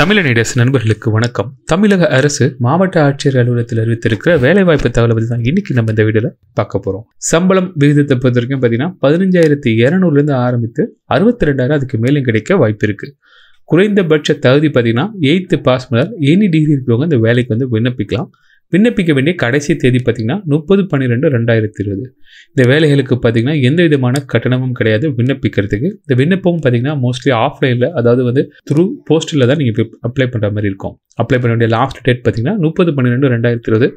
தமிழனிடஸ் நண்பர்களுக்கு வணக்கம் தமிழக அரசு மாவட்ட ஆட்சியர் அலுவலகத்தில் அறிவித்திருக்கிற வேலைவாய்ப்பு தகவலை பற்றி தான் இன்னைக்கு நம்ம இந்த வீடியோவில் பார்க்க போறோம் சம்பளம் விகிதத்தை பொறுத்த வரைக்கும் பார்த்தீங்கன்னா பதினஞ்சாயிரத்தி இருந்து ஆரம்பித்து அறுபத்தி ரெண்டாயிரம் அதுக்கு மேலும் கிடைக்க வாய்ப்பு இருக்கு குறைந்தபட்ச தகுதி பார்த்தீங்கன்னா எயித்து பாஸ் முதல் எனி டிகிரி இருக்கிறவங்க இந்த வேலைக்கு வந்து விண்ணப்பிக்கலாம் விண்ணப்பிக்க வேண்டிய கடைசி தேதி பார்த்திங்கன்னா முப்பது பன்னிரெண்டு ரெண்டாயிரத்தி இருபது இந்த வேலைகளுக்கு பார்த்திங்கன்னா எந்த விதமான கட்டணமும் கிடையாது விண்ணப்பிக்கிறதுக்கு இந்த விண்ணப்பமும் பார்த்திங்கன்னா மோஸ்ட்லி ஆஃப்லைனில் அதாவது வந்து த்ரூ போஸ்ட்டில் தான் நீங்கள் அப்ளை பண்ணுற மாதிரி இருக்கும் அப்ளை பண்ண வேண்டிய லாஸ்ட் டேட் பார்த்தீங்கன்னா முப்பது பன்னிரெண்டு ரெண்டாயிரத்தி இருபது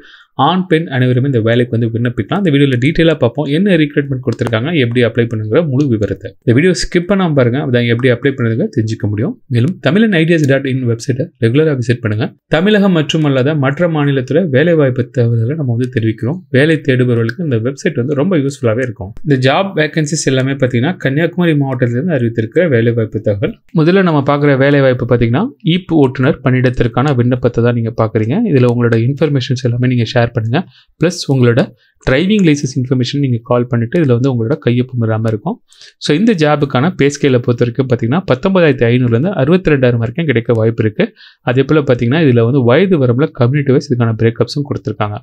ஆண் பெண் அனைவருமே இந்த வேலைக்கு வந்து விண்ணப்பிக்கலாம் இந்த வீடியோவில் டீட்டெயிலாக பார்ப்போம் என்ன ரீக்ரூட்மெண்ட் கொடுத்துருக்காங்க எப்படி அப்ளை பண்ணுங்கிற முழு விவரத்தை இந்த வீடியோ ஸ்கிப் பண்ணாமல் பாருங்க அதான் எப்படி அப்ளை பண்ணுறதுங்க தெரிஞ்சிக்க முடியும் மேலும் தமிழன் ஐடியாஸ் டாட் இன் வெப்சைட்டை ரெகுலராக விசிட் பண்ணுங்கள் தமிழகம் மற்றும் அல்லாத மற்ற மாநிலத்தில் வேலை வாய்ப்பு தகவல்களை நம்ம வந்து தெரிவிக்கிறோம் வேலை தேடுபவர்களுக்கு இந்த வெப்சைட் வந்து ரொம்ப யூஸ்ஃபுல்லாகவே இருக்கும் இந்த ஜாப் வேகன்சிஸ் எல்லாமே பார்த்தீங்கன்னா கன்னியாகுமரி மாவட்டத்திலிருந்து அறிவித்திருக்கிற வேலை வாய்ப்பு தகவல் முதல்ல நம்ம பார்க்குற வேலை வாய்ப்பு பார்த்தீங்கன்னா இப்பு ஓட்டுநர் பணியிடத்திற்கான விண்ணப்பத்தை தான் நீங்கள் பார்க்குறீங்க இதில் உங்களோட இன்ஃபர்மேஷன்ஸ் எல்லாமே நீங்கள் ஷேர் பண்ணுங்கள் ப்ளஸ் உங்களோட டிரைவிங் லைசன்ஸ் இன்ஃபர்மேஷன் நீங்கள் கால் பண்ணிவிட்டு இதில் வந்து உங்களோட கையொப்பம் இல்லாமல் இருக்கும் ஸோ இந்த ஜாபுக்கான பேஸ்கேல பொறுத்த வரைக்கும் பார்த்தீங்கன்னா பத்தொம்பதாயிரத்தி ஐநூறுலேருந்து அறுபத்தி ரெண்டாயிரம் வரைக்கும் கிடைக்க வாய்ப்பு இருக்குது அதே போல் பார்த்தீங்கன்னா இதில் வந்து வயது வரம்பில் கம்யூனிட்டி வைஸ் இதுக்கான பிரேக்கப்ஸும் கொடுத்துருக்காங்க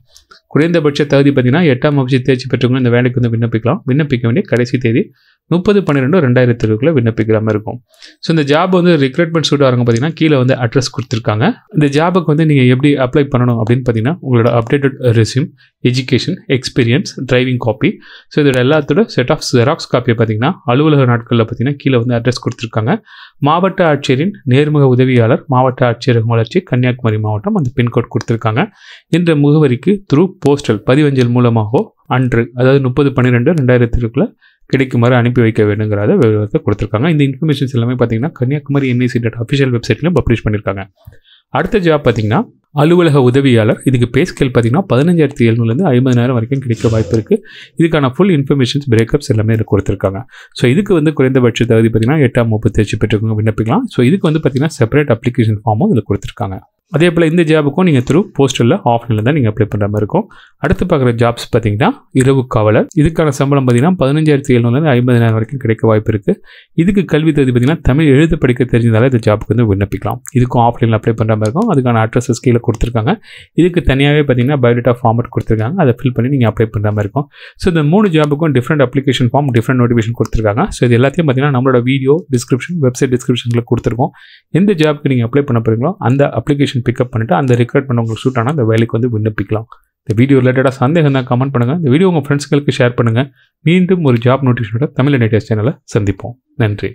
குறைந்தபட்ச தகுதி பார்த்தீங்கன்னா எட்டாம் வகுப்பு தேர்ச்சி பெற்றவங்க இந்த வேலைக்கு வந்து விண்ணப்பிக்கலாம் விண்ணப்பிக்க வேண்டிய கடைசி தேதி முப்பது பன்னிரெண்டு ரெண்டாயிரத்தி இருக்குள்ள விண்ணப்பிக்கிற மாதிரி இருக்கும் ஸோ இந்த ஜாப் வந்து ரிக்ரூட்மெண்ட் சூட் வரங்க பார்த்தீங்கன்னா கீழே வந்து அட்ரஸ் கொடுத்துருக்காங்க இந்த ஜாபுக்கு வந்து நீங்கள் எப்படி அப்ளை பண்ணணும் அப்படின்னு பார்த்தீங்கன்னா உங்களோட updated resume education ex experience driving copy so இதோட எல்லாத்தோட செட் ஆஃப் ஜெராக்ஸ் காப்பியை பார்த்தீங்கன்னா அலுவலக நாட்களில் பார்த்தீங்கன்னா கீழே வந்து அட்ரஸ் கொடுத்துருக்காங்க மாவட்ட ஆட்சியரின் நேர்முக உதவியாளர் மாவட்ட ஆட்சியர் வளர்ச்சி கன்னியாகுமரி மாவட்டம் அந்த பின்கோட் கொடுத்துருக்காங்க இந்த முகவரிக்கு த்ரூ போஸ்டல் பதிவஞ்சல் மூலமாகவோ அன்று அதாவது முப்பது பன்னிரெண்டு ரெண்டாயிரத்தி கிடைக்குமாறு அனுப்பி வைக்க வேண்டுங்கிறத விவரத்தை கொடுத்துருக்காங்க இந்த இன்ஃபர்மேஷன்ஸ் எல்லாமே பார்த்தீங்கன்னா கன்னியாகுமரி என்ஐசி டாட் அஃபிஷியல் வெப்சைட்லையும் பப்ளிஷ் பண்ணியிருக்காங்க அடுத்த ஜாப் பார்த்தீங்கன்னா அலுவலக உதவியாளர் இதுக்கு பே ஸ்கேல் பார்த்திங்கன்னா பதினஞ்சாயிரத்தி எழுநூறுலேருந்து ஐம்பதாயிரம் வரைக்கும் கிடைக்க வாய்ப்பு இருக்குது இதுக்கான ஃபுல் இன்ஃபர்மேஷன்ஸ் பிரேக்கப்ஸ் எல்லாமே இதில் கொடுத்துருக்காங்க ஸோ இதுக்கு வந்து குறைந்தபட்ச தகுதி பார்த்திங்கன்னா எட்டாம் வகுப்பு வச்சு பெற்றவங்க விண்ணப்பிக்கலாம் ஸோ இதுக்கு வந்து பார்த்திங்கன்னா செப்பரேட் அப்ளிகேஷன் ஃபார்மும் இதில் கொடுத்துருக்காங்க அதே போல் இந்த ஜாபுக்கும் நீங்கள் த்ரூ போஸ்டலில் ஆஃப்லைனில் தான் நீங்கள் அப்ளை பண்ணுற மாதிரி இருக்கும் அடுத்து பார்க்குற ஜாப்ஸ் பார்த்தீங்கன்னா இரவு காவலர் இதுக்கான சம்பளம் பார்த்தீங்கன்னா பதினஞ்சாயிரத்தி எழுநூறுலேருந்து ஐம்பதாயிரம் வரைக்கும் கிடைக்க வாய்ப்பு இருக்குது இதுக்கு கல்வி தகுதி பார்த்தீங்கன்னா தமிழ் எழுத படிக்க தெரிஞ்சதால இந்த ஜாபுக்கு வந்து விண்ணப்பிக்கலாம் இதுக்கும் ஆஃப்லைனில் அப்ளை பண்ணுற மாதிரி இருக்கும் அதுக்கான அட்ரஸஸ் கீழே கொடுத்துருக்காங்க இதுக்கு தனியாகவே பார்த்தீங்கன்னா பயோடேட்டா ஃபார்மட் கொடுத்துருக்காங்க அதை ஃபில் பண்ணி நீங்கள் அப்ளை பண்ணுற மாதிரி இருக்கும் ஸோ இந்த மூணு ஜாப்புக்கும் different application form different notification கொடுத்துருக்காங்க ஸோ இது எல்லாத்தையும் பார்த்தீங்கன்னா நம்மளோட வீடியோ டிஸ்கிரிப்ஷன் வெப்சைட் டிஸ்கிரிப்ஷனில் கொடுத்துருக்கோம் எந்த ஜாப்புக்கு நீங்கள் அப்ளை பண்ண போகிறீங்களோ அந்த அப்ளிகேஷன் பிக்கப் பண்ணிவிட்டு அந்த ரெக்ரூட்மெண்ட் உங்களுக்கு சூட் ஆனால் அந்த வேலைக்கு வந்து விண்ணப்பிக்கலாம் இந்த வீடியோ ரிலேட்டடாக சந்தேகம் தான் கமெண்ட் பண்ணுங்கள் இந்த வீடியோ உங்கள் ஃப்ரெண்ட்ஸ்களுக்கு ஷேர் பண்ணுங்கள் மீண்டும் ஒரு ஜாப் நோட்டிஃபிகேஷனோட தமிழ் நெட்டஸ் சேனலை சந்திப்போம் நன்றி